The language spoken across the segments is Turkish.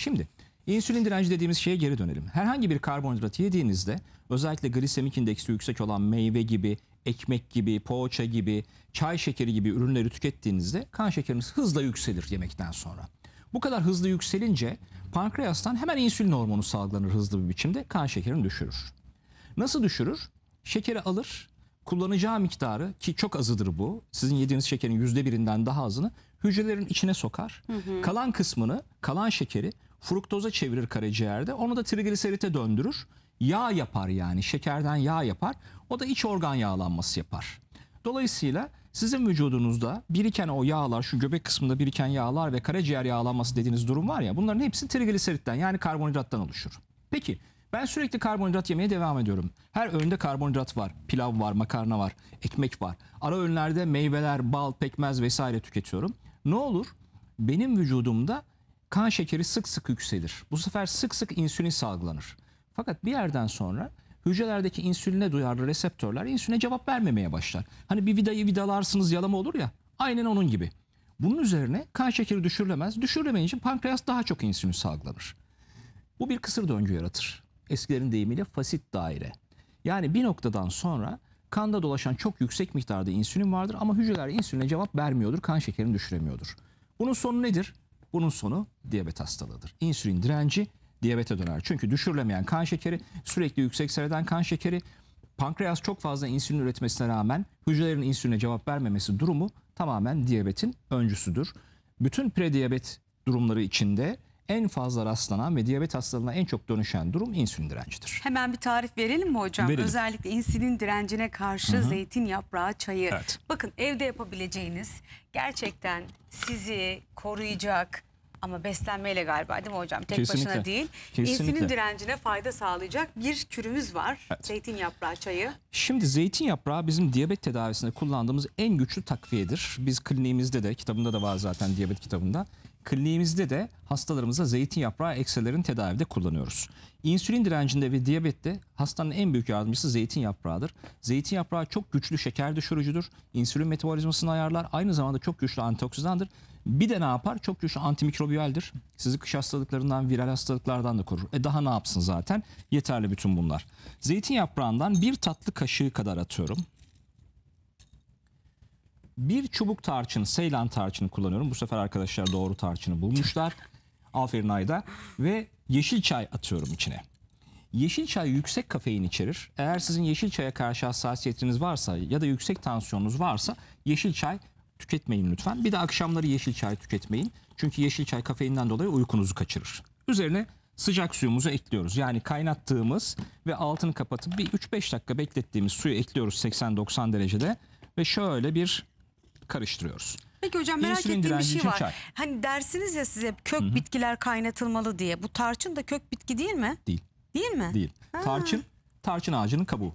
Şimdi insülin direnci dediğimiz şeye geri dönelim. Herhangi bir karbonhidrat yediğinizde özellikle glisemik indeksi yüksek olan meyve gibi, ekmek gibi, poğaça gibi, çay şekeri gibi ürünleri tükettiğinizde kan şekeriniz hızla yükselir yemekten sonra. Bu kadar hızlı yükselince pankreastan hemen insülin hormonu salgılanır hızlı bir biçimde kan şekerini düşürür. Nasıl düşürür? Şekeri alır, kullanacağı miktarı ki çok azıdır bu. Sizin yediğiniz şekerin yüzde birinden daha azını hücrelerin içine sokar. Hı hı. Kalan kısmını, kalan şekeri fruktoza çevirir karaciğerde. Onu da trigliserite döndürür. Yağ yapar yani şekerden yağ yapar. O da iç organ yağlanması yapar. Dolayısıyla sizin vücudunuzda biriken o yağlar, şu göbek kısmında biriken yağlar ve karaciğer yağlanması dediğiniz durum var ya bunların hepsi trigliseritten yani karbonhidrattan oluşur. Peki ben sürekli karbonhidrat yemeye devam ediyorum. Her öğünde karbonhidrat var. Pilav var, makarna var, ekmek var. Ara öğünlerde meyveler, bal, pekmez vesaire tüketiyorum. Ne olur? Benim vücudumda kan şekeri sık sık yükselir. Bu sefer sık sık insülin salgılanır. Fakat bir yerden sonra hücrelerdeki insüline duyarlı reseptörler insüline cevap vermemeye başlar. Hani bir vidayı vidalarsınız yalama olur ya aynen onun gibi. Bunun üzerine kan şekeri düşürülemez. Düşürülemeyince pankreas daha çok insülin salgılanır. Bu bir kısır döngü yaratır. Eskilerin deyimiyle fasit daire. Yani bir noktadan sonra kanda dolaşan çok yüksek miktarda insülin vardır ama hücreler insüline cevap vermiyordur, kan şekerini düşüremiyordur. Bunun sonu nedir? Bunun sonu diyabet hastalığıdır. İnsülin direnci diyabete döner. Çünkü düşürülemeyen kan şekeri, sürekli yüksek seyreden kan şekeri, pankreas çok fazla insülin üretmesine rağmen hücrelerin insüline cevap vermemesi durumu tamamen diyabetin öncüsüdür. Bütün prediyabet durumları içinde en fazla rastlanan ve diyabet hastalarına en çok dönüşen durum insülin direncidir. Hemen bir tarif verelim mi hocam? Verelim. Özellikle insülin direncine karşı Hı-hı. zeytin yaprağı çayı. Evet. Bakın evde yapabileceğiniz gerçekten sizi koruyacak ama beslenmeyle galiba değil mi hocam? Tek Kesinlikle. başına değil. Kesinlikle. İnsülin direncine fayda sağlayacak bir kürümüz var. Evet. Zeytin yaprağı çayı. Şimdi zeytin yaprağı bizim diyabet tedavisinde kullandığımız en güçlü takviyedir. Biz kliniğimizde de kitabında da var zaten diyabet kitabında Kliniğimizde de hastalarımıza zeytin yaprağı ekstrelerini tedavide kullanıyoruz. İnsülin direncinde ve diyabette hastanın en büyük yardımcısı zeytin yaprağıdır. Zeytin yaprağı çok güçlü şeker düşürücüdür. İnsülin metabolizmasını ayarlar. Aynı zamanda çok güçlü antioksidandır. Bir de ne yapar? Çok güçlü antimikrobiyaldir. Sizi kış hastalıklarından, viral hastalıklardan da korur. E daha ne yapsın zaten? Yeterli bütün bunlar. Zeytin yaprağından bir tatlı kaşığı kadar atıyorum. Bir çubuk tarçın, Seylan tarçını kullanıyorum. Bu sefer arkadaşlar doğru tarçını bulmuşlar. Aferin Ayda. Ve yeşil çay atıyorum içine. Yeşil çay yüksek kafein içerir. Eğer sizin yeşil çaya karşı hassasiyetiniz varsa ya da yüksek tansiyonunuz varsa yeşil çay tüketmeyin lütfen. Bir de akşamları yeşil çay tüketmeyin. Çünkü yeşil çay kafeinden dolayı uykunuzu kaçırır. Üzerine sıcak suyumuzu ekliyoruz. Yani kaynattığımız ve altını kapatıp bir 3-5 dakika beklettiğimiz suyu ekliyoruz 80-90 derecede ve şöyle bir karıştırıyoruz. Peki hocam merak İnsülin ettiğim bir şey var. Çay. Hani dersiniz ya size kök Hı -hı. bitkiler kaynatılmalı diye. Bu tarçın da kök bitki değil mi? Değil. Değil mi? Değil. Ha. Tarçın, tarçın ağacının kabuğu.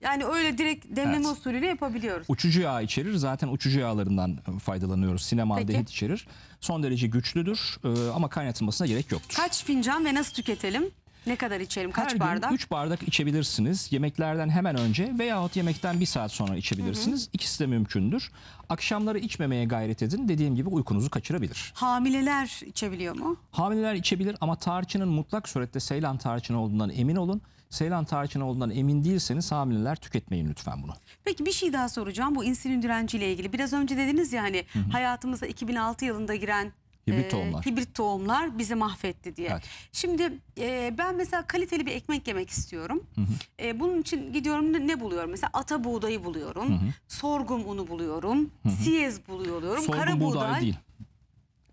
Yani öyle direkt demleme evet. usulüyle yapabiliyoruz. Uçucu yağ içerir. Zaten uçucu yağlarından ıı, faydalanıyoruz. Sinemaldehit içerir. Son derece güçlüdür ıı, ama kaynatılmasına gerek yoktur. Kaç fincan ve nasıl tüketelim? Ne kadar içelim? Kaç Her bardak? Gün 3 bardak içebilirsiniz. Yemeklerden hemen önce veyahut yemekten bir saat sonra içebilirsiniz. Hı hı. İkisi de mümkündür. Akşamları içmemeye gayret edin. Dediğim gibi uykunuzu kaçırabilir. Hamileler içebiliyor mu? Hamileler içebilir ama tarçının mutlak surette Seylan tarçını olduğundan emin olun. Seylan tarçını olduğundan emin değilseniz hamileler tüketmeyin lütfen bunu. Peki bir şey daha soracağım bu insülin direnciyle ilgili. Biraz önce dediniz ya hani hı hı. hayatımıza 2006 yılında giren Hibrit ee, tohumlar. hibrit tohumlar bizi mahvetti diye. Evet. Şimdi e, ben mesela kaliteli bir ekmek yemek istiyorum. Hı hı. E, bunun için gidiyorum ne buluyorum? Mesela ata buğdayı buluyorum. Hı hı. Sorgum unu buluyorum. Hı hı. Siyez buluyorum. Sorgum kara buğday, buğday değil.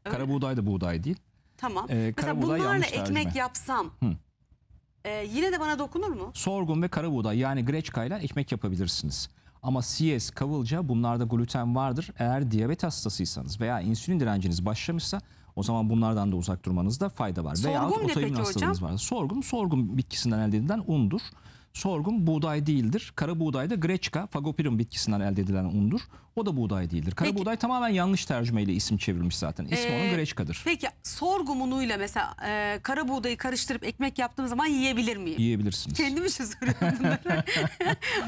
Öyle. Kara buğday da buğday değil. Tamam. Ee, mesela bunlarla ekmek yapsam hı. E, yine de bana dokunur mu? Sorgum ve kara buğday yani greçkayla ekmek yapabilirsiniz. Ama CS, kavılca bunlarda gluten vardır. Eğer diyabet hastasıysanız veya insülin direnciniz başlamışsa o zaman bunlardan da uzak durmanızda fayda var. Sorgum Veyahut ne otoimmün peki hastalığınız hocam? varsa. Sorgum, sorgum bitkisinden elde edilen undur. Sorgum buğday değildir. Kara buğday da greçka fagopirum bitkisinden elde edilen undur. O da buğday değildir. Kara Peki. buğday tamamen yanlış tercümeyle isim çevrilmiş zaten. İsmi Ee, onun greçkadır. Peki sorghum unuyla mesela e, kara buğdayı karıştırıp ekmek yaptığım zaman yiyebilir miyim? Yiyebilirsiniz. Kendim için soruyorum bunları.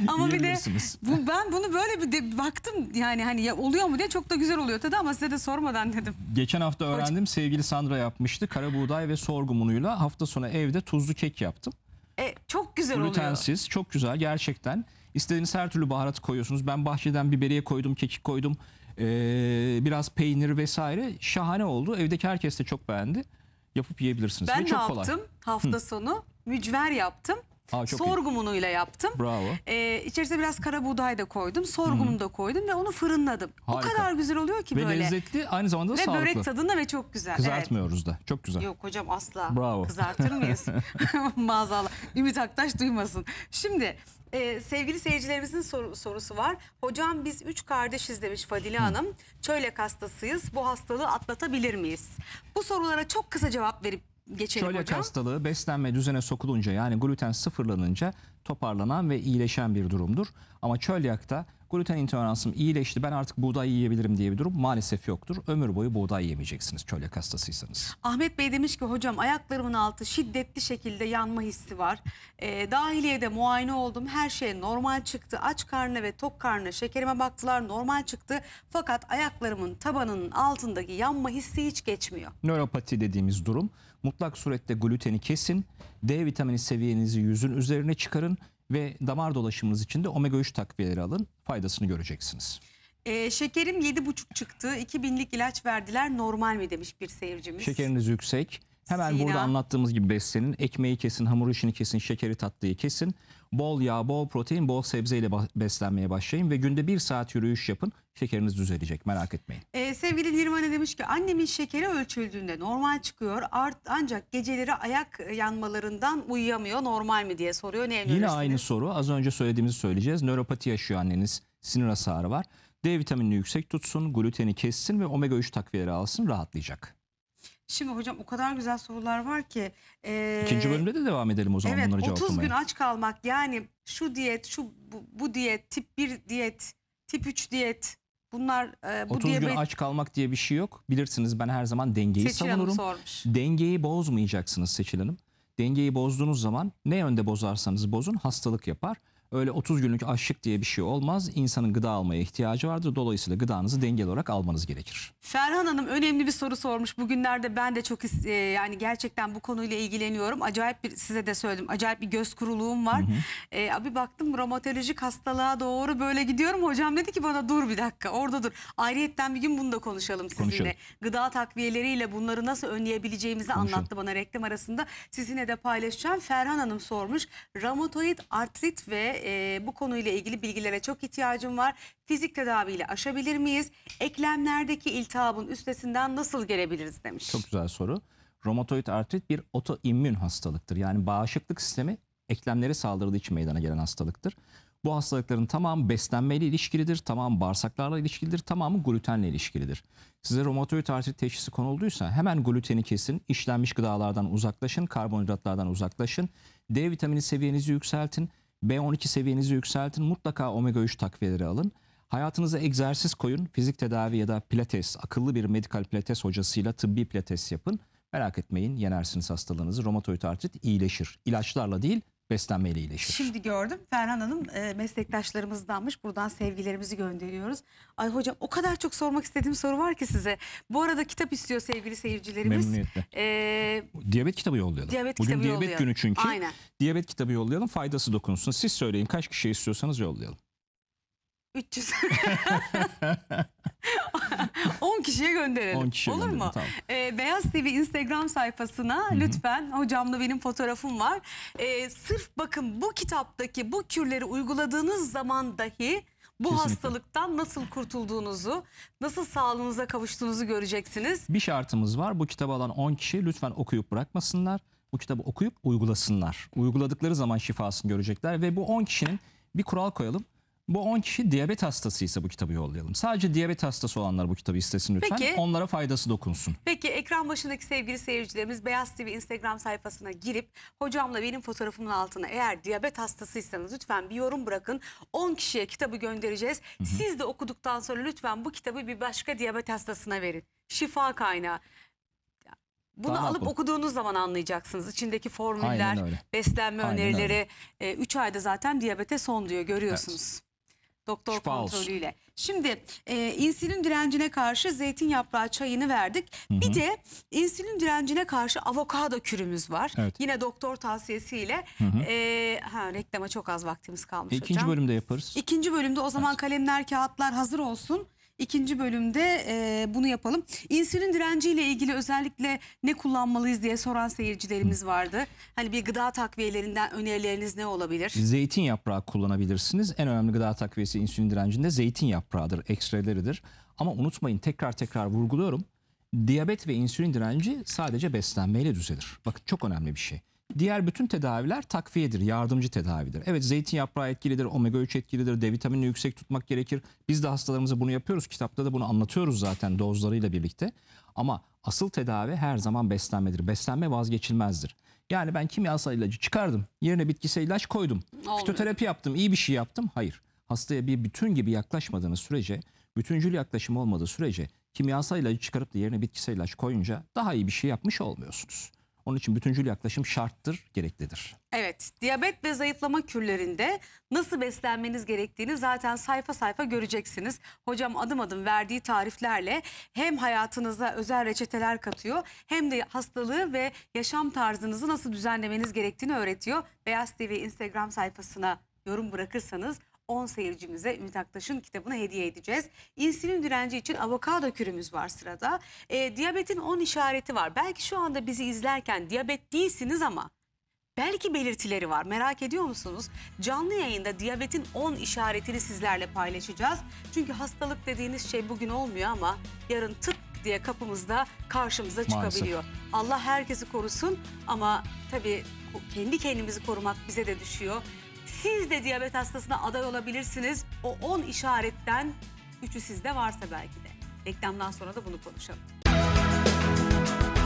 ama bir de Yiyebilirsiniz. bu, ben bunu böyle bir de baktım yani hani ya oluyor mu diye çok da güzel oluyor tadı ama size de sormadan dedim. Geçen hafta öğrendim sevgili Sandra yapmıştı. Kara buğday ve sorghum unuyla hafta sonu evde tuzlu kek yaptım. E, çok güzel oluyor. Glutensiz çok güzel gerçekten. İstediğiniz her türlü baharat koyuyorsunuz. Ben bahçeden biberiye koydum, kekik koydum. Ee, biraz peynir vesaire. Şahane oldu. Evdeki herkes de çok beğendi. Yapıp yiyebilirsiniz. Ben Ve ne çok kolay. yaptım hafta sonu? Mücver yaptım. Aa, çok Sorgum unuyla yaptım. Bravo. Ee, içerisine biraz kara buğday da koydum. Sorgumu da koydum ve onu fırınladım. Harika. O kadar güzel oluyor ki Ve böyle. lezzetli aynı zamanda da Ve sağlıklı. börek tadında ve çok güzel. Kızartmıyoruz da. Çok güzel. Yok hocam asla. Bravo. Kızartır mıyız? Maazallah. Ümit Aktaş duymasın. Şimdi e, sevgili seyircilerimizin soru- sorusu var. Hocam biz üç kardeşiz demiş Fadile Hanım. Çölek hastasıyız. Bu hastalığı atlatabilir miyiz? Bu sorulara çok kısa cevap verip geçelim Çölyak hocam. hastalığı beslenme düzene sokulunca yani gluten sıfırlanınca toparlanan ve iyileşen bir durumdur. Ama çölyakta gluten intoleransım iyileşti ben artık buğday yiyebilirim diye bir durum maalesef yoktur. Ömür boyu buğday yemeyeceksiniz çölyak hastasıysanız. Ahmet Bey demiş ki hocam ayaklarımın altı şiddetli şekilde yanma hissi var. E, dahiliyede muayene oldum her şey normal çıktı. Aç karnı ve tok karnı. şekerime baktılar normal çıktı. Fakat ayaklarımın tabanının altındaki yanma hissi hiç geçmiyor. Nöropati dediğimiz durum mutlak surette gluteni kesin. D vitamini seviyenizi yüzün üzerine çıkarın ve damar dolaşımınız için de omega 3 takviyeleri alın. Faydasını göreceksiniz. E, şekerim 7,5 çıktı. 2000'lik ilaç verdiler normal mi demiş bir seyircimiz. Şekeriniz yüksek. Hemen Sina. burada anlattığımız gibi beslenin. Ekmeği kesin, hamur işini kesin, şekeri tatlıyı kesin. Bol yağ, bol protein, bol sebzeyle beslenmeye başlayın ve günde bir saat yürüyüş yapın. Şekeriniz düzelecek merak etmeyin. Ee, sevgili Nirvana demiş ki annemin şekeri ölçüldüğünde normal çıkıyor art, ancak geceleri ayak yanmalarından uyuyamıyor normal mi diye soruyor. Ne Yine aynı soru az önce söylediğimizi söyleyeceğiz. Nöropati yaşıyor anneniz sinir hasarı var. D vitaminini yüksek tutsun, gluteni kessin ve omega 3 takviyeleri alsın rahatlayacak. Şimdi hocam o kadar güzel sorular var ki. E, İkinci bölümde de devam edelim o zaman evet, bunları cevaplamaya. 30 gün aç kalmak yani şu diyet, şu bu, bu diyet, tip 1 diyet, tip 3 diyet bunlar e, bu 30 diyabet... gün aç kalmak diye bir şey yok. Bilirsiniz ben her zaman dengeyi Seçil savunurum. sormuş. Dengeyi bozmayacaksınız Seçil Hanım. Dengeyi bozduğunuz zaman ne yönde bozarsanız bozun hastalık yapar. Öyle 30 günlük açlık diye bir şey olmaz. İnsanın gıda almaya ihtiyacı vardır. Dolayısıyla gıdanızı dengeli olarak almanız gerekir. Ferhan Hanım önemli bir soru sormuş. Bugünlerde ben de çok e, yani gerçekten bu konuyla ilgileniyorum. Acayip bir size de söyledim. Acayip bir göz kuruluğum var. E, abi baktım romatolojik hastalığa doğru böyle gidiyorum. Hocam dedi ki bana dur bir dakika orada dur. Ayrıyetten bir gün bunu da konuşalım sizinle. Konuşalım. Gıda takviyeleriyle bunları nasıl önleyebileceğimizi konuşalım. anlattı bana reklam arasında. Sizinle de paylaşacağım. Ferhan Hanım sormuş. Romatoid artrit ve e, bu konuyla ilgili bilgilere çok ihtiyacım var. Fizik tedaviyle aşabilir miyiz? Eklemlerdeki iltihabın üstesinden nasıl gelebiliriz demiş. Çok güzel soru. Romatoid artrit bir otoimmün hastalıktır. Yani bağışıklık sistemi eklemlere saldırdığı için meydana gelen hastalıktır. Bu hastalıkların tamamı beslenmeyle ilişkilidir, tamamı bağırsaklarla ilişkilidir, tamamı glutenle ilişkilidir. Size romatoid artrit teşhisi konulduysa hemen gluteni kesin, işlenmiş gıdalardan uzaklaşın, karbonhidratlardan uzaklaşın, D vitamini seviyenizi yükseltin, B12 seviyenizi yükseltin. Mutlaka omega 3 takviyeleri alın. Hayatınıza egzersiz koyun. Fizik tedavi ya da pilates, akıllı bir medikal pilates hocasıyla tıbbi pilates yapın. Merak etmeyin yenersiniz hastalığınızı. Romatoid artrit iyileşir. İlaçlarla değil beslenmeyle iyileşir. Şimdi gördüm Ferhan Hanım e, meslektaşlarımızdanmış. Buradan sevgilerimizi gönderiyoruz. Ay hocam o kadar çok sormak istediğim soru var ki size. Bu arada kitap istiyor sevgili seyircilerimiz. Memnuniyetle. E, Diyabet kitabı yollayalım. Diyabet Bugün kitabı diyabet yollayalım. günü çünkü. Aynen. Diyabet kitabı yollayalım faydası dokunsun. Siz söyleyin kaç kişiye istiyorsanız yollayalım. 300. 10 kişiye gönderelim. 10 kişiye Olur mu? Tamam. Ee, Beyaz TV Instagram sayfasına Hı -hı. lütfen hocamla benim fotoğrafım var. Ee, sırf bakın bu kitaptaki bu kürleri uyguladığınız zaman dahi bu Kesinlikle. hastalıktan nasıl kurtulduğunuzu, nasıl sağlığınıza kavuştuğunuzu göreceksiniz. Bir şartımız var. Bu kitabı alan 10 kişi lütfen okuyup bırakmasınlar. Bu kitabı okuyup uygulasınlar. Uyguladıkları zaman şifasını görecekler ve bu 10 kişinin bir kural koyalım. Bu 10 kişi diyabet hastasıysa bu kitabı yollayalım. Sadece diyabet hastası olanlar bu kitabı istesin lütfen. Peki. Onlara faydası dokunsun. Peki ekran başındaki sevgili seyircilerimiz Beyaz TV Instagram sayfasına girip hocamla benim fotoğrafımın altına eğer diyabet hastasıysanız lütfen bir yorum bırakın. 10 kişiye kitabı göndereceğiz. Hı hı. Siz de okuduktan sonra lütfen bu kitabı bir başka diyabet hastasına verin. Şifa kaynağı. Bunu Daha alıp bu. okuduğunuz zaman anlayacaksınız. İçindeki formüller, beslenme Aynen önerileri. 3 e, ayda zaten diyabete son diyor görüyorsunuz. Evet doktor Spaus. kontrolüyle. Şimdi e, insülin direncine karşı zeytin yaprağı çayını verdik. Hı -hı. Bir de insülin direncine karşı avokado kürümüz var. Evet. Yine doktor tavsiyesiyle. Hı -hı. E, ha, reklama çok az vaktimiz kalmış İkinci hocam. İkinci bölümde yaparız. İkinci bölümde o zaman evet. kalemler kağıtlar hazır olsun ikinci bölümde e, bunu yapalım. İnsülin direnciyle ilgili özellikle ne kullanmalıyız diye soran seyircilerimiz vardı. Hani bir gıda takviyelerinden önerileriniz ne olabilir? Zeytin yaprağı kullanabilirsiniz. En önemli gıda takviyesi insülin direncinde zeytin yaprağıdır, ekstreleridir. Ama unutmayın tekrar tekrar vurguluyorum. Diyabet ve insülin direnci sadece beslenmeyle düzelir. Bakın çok önemli bir şey. Diğer bütün tedaviler takviyedir, yardımcı tedavidir. Evet zeytin yaprağı etkilidir, omega 3 etkilidir, D vitamini yüksek tutmak gerekir. Biz de hastalarımıza bunu yapıyoruz. Kitapta da bunu anlatıyoruz zaten dozlarıyla birlikte. Ama asıl tedavi her zaman beslenmedir. Beslenme vazgeçilmezdir. Yani ben kimyasal ilacı çıkardım, yerine bitkisel ilaç koydum. Olmuyor. Fitoterapi yaptım, iyi bir şey yaptım. Hayır. Hastaya bir bütün gibi yaklaşmadığınız sürece, bütüncül yaklaşım olmadığı sürece kimyasal ilacı çıkarıp da yerine bitkisel ilaç koyunca daha iyi bir şey yapmış olmuyorsunuz. Onun için bütüncül yaklaşım şarttır, gereklidir. Evet, diyabet ve zayıflama kürlerinde nasıl beslenmeniz gerektiğini zaten sayfa sayfa göreceksiniz. Hocam adım adım verdiği tariflerle hem hayatınıza özel reçeteler katıyor hem de hastalığı ve yaşam tarzınızı nasıl düzenlemeniz gerektiğini öğretiyor. Beyaz TV Instagram sayfasına yorum bırakırsanız 10 seyircimize Ümit Aktaş'ın kitabını hediye edeceğiz. İnsülin direnci için avokado kürümüz var sırada. E, diyabetin 10 işareti var. Belki şu anda bizi izlerken diyabet değilsiniz ama belki belirtileri var. Merak ediyor musunuz? Canlı yayında diyabetin 10 işaretini sizlerle paylaşacağız. Çünkü hastalık dediğiniz şey bugün olmuyor ama yarın tık diye kapımızda karşımıza Maalesef. çıkabiliyor. Allah herkesi korusun ama tabii kendi kendimizi korumak bize de düşüyor. Siz de diyabet hastasına aday olabilirsiniz. O 10 işaretten 3'ü sizde varsa belki de. Reklamdan sonra da bunu konuşalım.